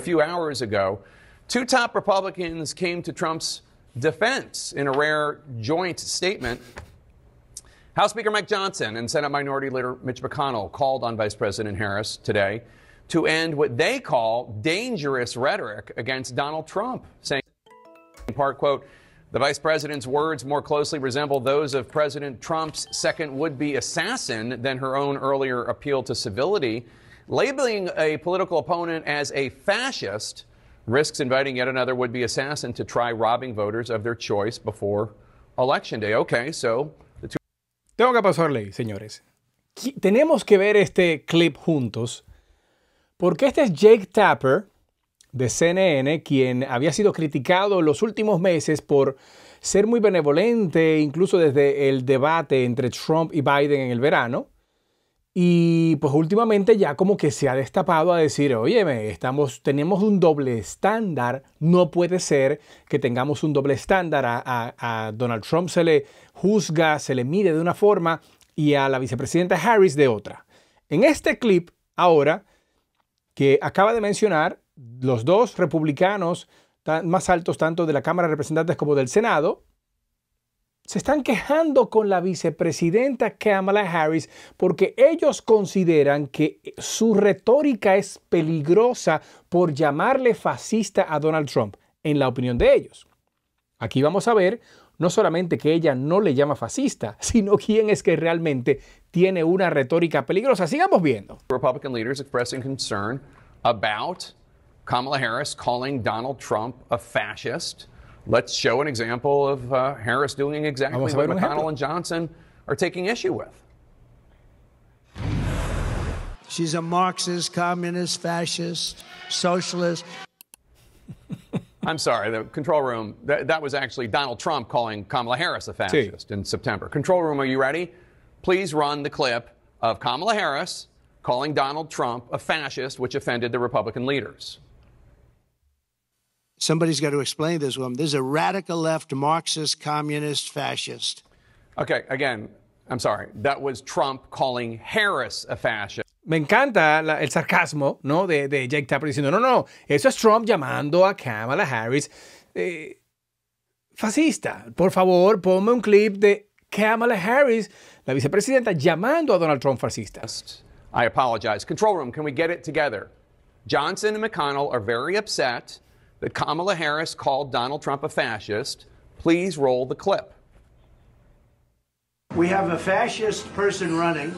A few hours ago, two top Republicans came to Trump's defense in a rare joint statement. House Speaker Mike Johnson and Senate Minority Leader Mitch McConnell called on Vice President Harris today to end what they call dangerous rhetoric against Donald Trump, saying, in part, quote, the vice president's words more closely resemble those of President Trump's second would be assassin than her own earlier appeal to civility. Labeling a political opponent as a fascist risks inviting yet another would be assassin to try robbing voters of their choice before election day. Okay, so the two Tengo que pasarle, señores. Tenemos que ver este clip juntos porque este es Jake Tapper de CNN, quien había sido criticado los últimos meses por ser muy benevolente, incluso desde el debate entre Trump y Biden en el verano. Y pues últimamente ya como que se ha destapado a decir, oye, estamos, tenemos un doble estándar, no puede ser que tengamos un doble estándar. A, Donald Trump se le juzga, se le mide de una forma y a la vicepresidenta Harris de otra. En este clip ahora que acaba de mencionar, los dos republicanos más altos tanto de la Cámara de Representantes como del Senado, se están quejando con la vicepresidenta Kamala Harris porque ellos consideran que su retórica es peligrosa por llamarle fascista a Donald Trump, en la opinión de ellos. Aquí vamos a ver no solamente que ella no le llama fascista, sino quién es que realmente tiene una retórica peligrosa. Sigamos viendo. Republican leaders expressing concern about Kamala Harris calling Donald Trump a fascist. let's show an example of uh, Harris doing exactly what McConnell and Johnson are taking issue with. She's a Marxist, communist, fascist, socialist. I'm sorry, the control room, that, that, was actually Donald Trump calling Kamala Harris a fascist T. in September. Control room, are you ready? Please run the clip of Kamala Harris calling Donald Trump a fascist, which offended the Republican leaders somebody's got to explain this to him. This is a radical left, Marxist, communist, fascist. Okay, again, I'm sorry. That was Trump calling Harris a fascist. Me encanta la, el sarcasmo, ¿no? De, de, Jake Tapper diciendo, no, no, eso es Trump llamando a Kamala Harris eh, fascista. Por favor, ponme un clip de Kamala Harris, la vicepresidenta, llamando a Donald Trump fascista. I apologize. Control room, can we get it together? Johnson and McConnell are very upset that Kamala Harris called Donald Trump a fascist. Please roll the clip. We have a fascist person running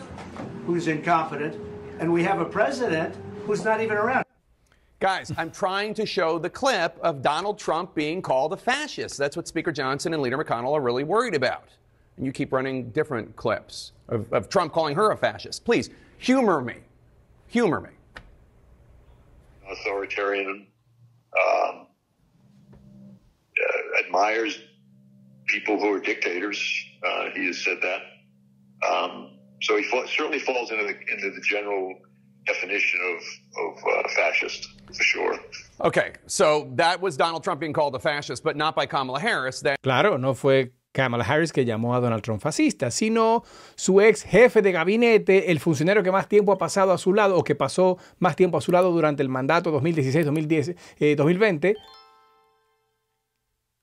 who's incompetent, and we have a president who's not even around. Guys, I'm trying to show the clip of Donald Trump being called a fascist. That's what Speaker Johnson and Leader McConnell are really worried about. And you keep running different clips of, of Trump calling her a fascist. Please, humor me. Humor me. Authoritarian um, uh, admires people who are dictators. Uh, he has said that. Um, so he fa- certainly falls into the into the general definition of of uh, fascist for sure. Okay, so that was Donald Trump being called a fascist, but not by Kamala Harris. That claro, no fue Kamala Harris que llamó a Donald Trump fascista, sino su ex jefe de gabinete, el funcionario que más tiempo ha pasado a su lado o que pasó más tiempo a su lado durante el mandato 2016-2020, eh,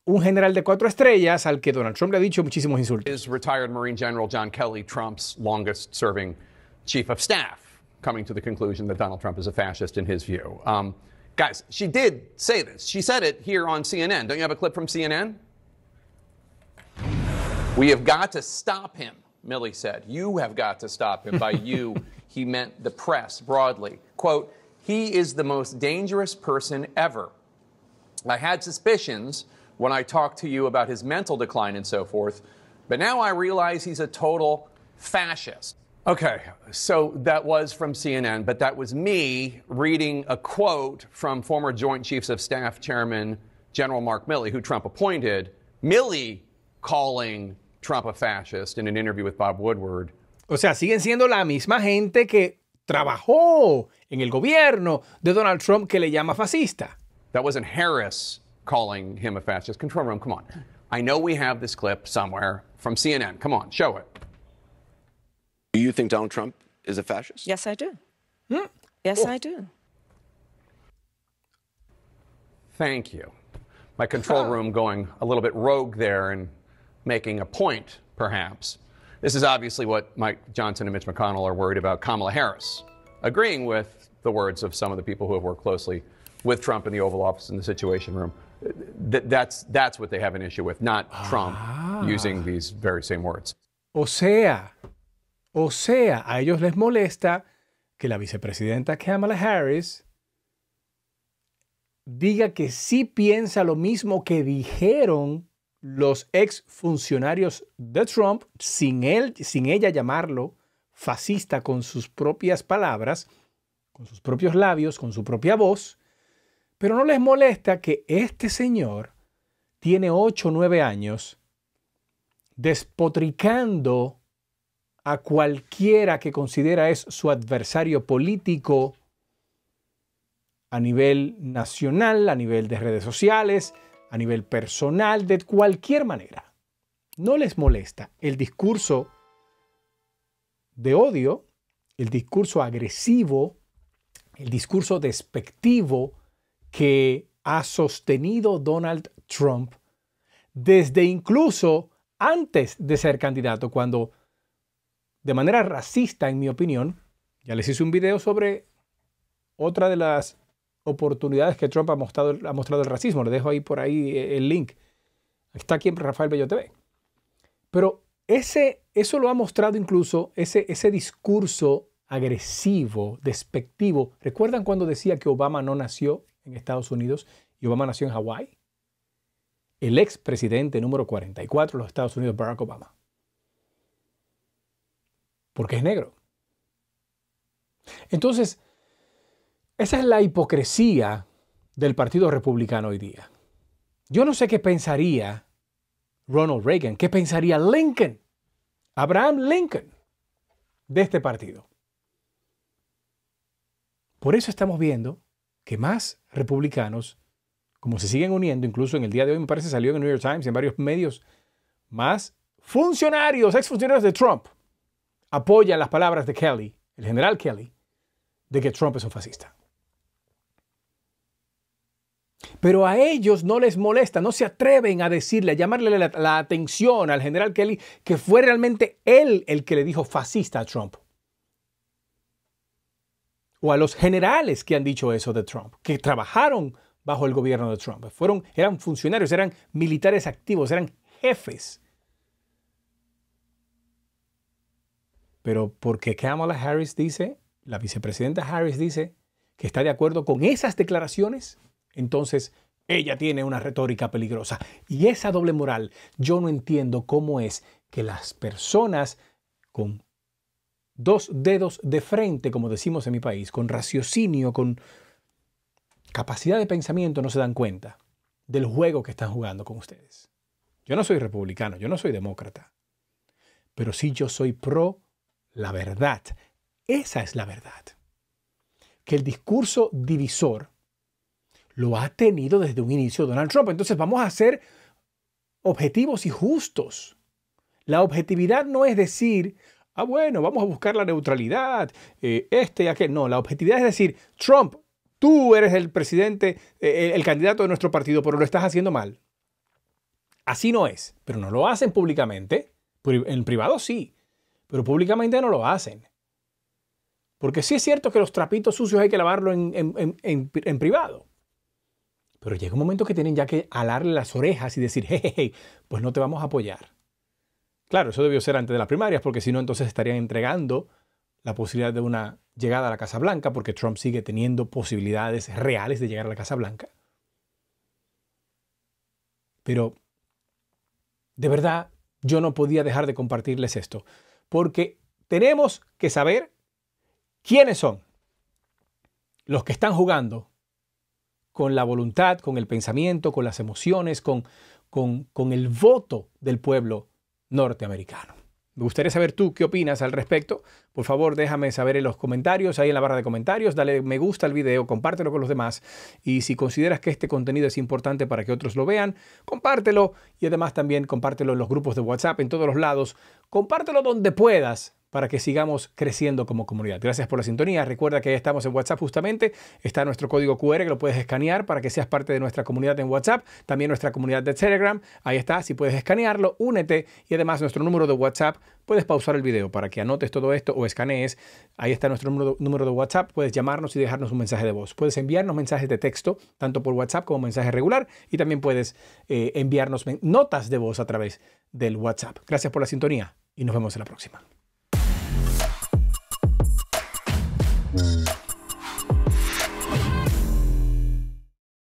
un general de cuatro estrellas al que Donald Trump le ha dicho muchísimos insultos. Es retired Marine General John Kelly Trump's longest serving chief of staff, coming to the conclusion that Donald Trump is a fascist in his view. Um, guys, she did say this. She said it here on CNN. Don't you have a clip from CNN? We have got to stop him, Milley said. You have got to stop him. By you, he meant the press broadly. Quote, he is the most dangerous person ever. I had suspicions when I talked to you about his mental decline and so forth, but now I realize he's a total fascist. Okay, so that was from CNN, but that was me reading a quote from former Joint Chiefs of Staff Chairman General Mark Milley, who Trump appointed. Milley calling Trump a fascist in an interview with Bob Woodward. O sea, siguen siendo la misma gente que trabajó en el gobierno de Donald Trump que le llama fascista. That wasn't Harris calling him a fascist. Control room, come on. I know we have this clip somewhere from CNN. Come on, show it. Do you think Donald Trump is a fascist? Yes, I do. Hmm? Yes, oh. I do. Thank you. My control room going a little bit rogue there and making a point, perhaps. This is obviously what Mike Johnson and Mitch McConnell are worried about Kamala Harris agreeing with the words of some of the people who have worked closely with Trump in the Oval Office in the Situation Room. Th- that's, that's what they have an issue with, not Trump ah. using these very same words. O sea, o sea, a ellos les molesta que la vicepresidenta Kamala Harris diga que sí piensa lo mismo que dijeron los ex funcionarios de Trump, sin, él, sin ella llamarlo fascista con sus propias palabras, con sus propios labios, con su propia voz, pero no les molesta que este señor tiene ocho o 9 años despotricando a cualquiera que considera es su adversario político a nivel nacional, a nivel de redes sociales, a nivel personal, de cualquier manera. No les molesta el discurso de odio, el discurso agresivo, el discurso despectivo que ha sostenido Donald Trump desde incluso antes de ser candidato, cuando de manera racista, en mi opinión, ya les hice un video sobre otra de las oportunidades que Trump ha mostrado, ha mostrado el racismo. Le dejo ahí por ahí eh, el link. Está aquí en Rafael Bello TV. Pero ese, eso lo ha mostrado incluso ese, ese discurso agresivo, despectivo. ¿Recuerdan cuando decía que Obama no nació en Estados Unidos y Obama nació en Hawái? El expresidente número 44 de los Estados Unidos, Barack Obama. Porque es negro. Entonces, esa es la hipocresía del Partido Republicano hoy día. Yo no sé qué pensaría Ronald Reagan, qué pensaría Lincoln, Abraham Lincoln, de este partido. Por eso estamos viendo que más republicanos, como se siguen uniendo, incluso en el día de hoy me parece salió en el New York Times, y en varios medios, más funcionarios, exfuncionarios de Trump, apoyan las palabras de Kelly, el general Kelly, de que Trump es un fascista. Pero a ellos no les molesta, no se atreven a decirle, a llamarle la, atención al general Kelly, que fue realmente él el que le dijo fascista a Trump. O a los generales que han dicho eso de Trump, que trabajaron bajo el gobierno de Trump. Fueron, eran funcionarios, eran militares activos, eran jefes. Pero porque Kamala Harris dice, la vicepresidenta Harris dice, que está de acuerdo con esas declaraciones, entonces ella tiene una retórica peligrosa. Y esa doble moral, yo no entiendo cómo es que las personas con dos dedos de frente, como decimos en mi país, con raciocinio, con capacidad de pensamiento, no se dan cuenta del juego que están jugando con ustedes. Yo no soy republicano, yo no soy demócrata, pero sí yo soy pro la verdad. Esa es la verdad. Que el discurso divisor, lo ha tenido desde un inicio Donald Trump. Entonces vamos a ser objetivos y justos. La objetividad no es decir, ah, bueno, vamos a buscar la neutralidad, eh, este y aquel. No, la objetividad es decir, Trump, tú eres el presidente, eh, el candidato de nuestro partido, pero lo estás haciendo mal. Así no es, pero no lo hacen públicamente. En privado sí, pero públicamente no lo hacen. Porque sí es cierto que los trapitos sucios hay que lavarlo en privado. Pero llega un momento que tienen ya que alarle las orejas y decir, hey, hey, pues no te vamos a apoyar. Claro, eso debió ser antes de las primarias, porque si no, entonces estarían entregando la posibilidad de una llegada a la Casa Blanca, porque Trump sigue teniendo posibilidades reales de llegar a la Casa Blanca. Pero, de verdad, yo no podía dejar de compartirles esto, porque tenemos que saber quiénes son los que están jugando con la voluntad, con el pensamiento, con las emociones, con, con, con el voto del pueblo norteamericano. Me gustaría saber tú qué opinas al respecto. Por favor, déjame saber en los comentarios, ahí en la barra de comentarios. Dale me gusta al video, compártelo con los demás. Y si consideras que este contenido es importante para que otros lo vean, compártelo. Y además también compártelo en los grupos de WhatsApp, en todos los lados. Compártelo donde puedas para que sigamos creciendo como comunidad. Gracias por la sintonía. Recuerda que ahí estamos en WhatsApp justamente. Está nuestro código QR que lo puedes escanear para que seas parte de nuestra comunidad en WhatsApp. También nuestra comunidad de Telegram. Ahí está. Si puedes escanearlo, únete. Y además nuestro número de WhatsApp. Puedes pausar el video para que anotes todo esto o escanees. Ahí está nuestro número, de WhatsApp. Puedes llamarnos y dejarnos un mensaje de voz. Puedes enviarnos mensajes de texto, tanto por WhatsApp como mensaje regular. Y también puedes eh, enviarnos notas de voz a través del WhatsApp. Gracias por la sintonía y nos vemos en la próxima.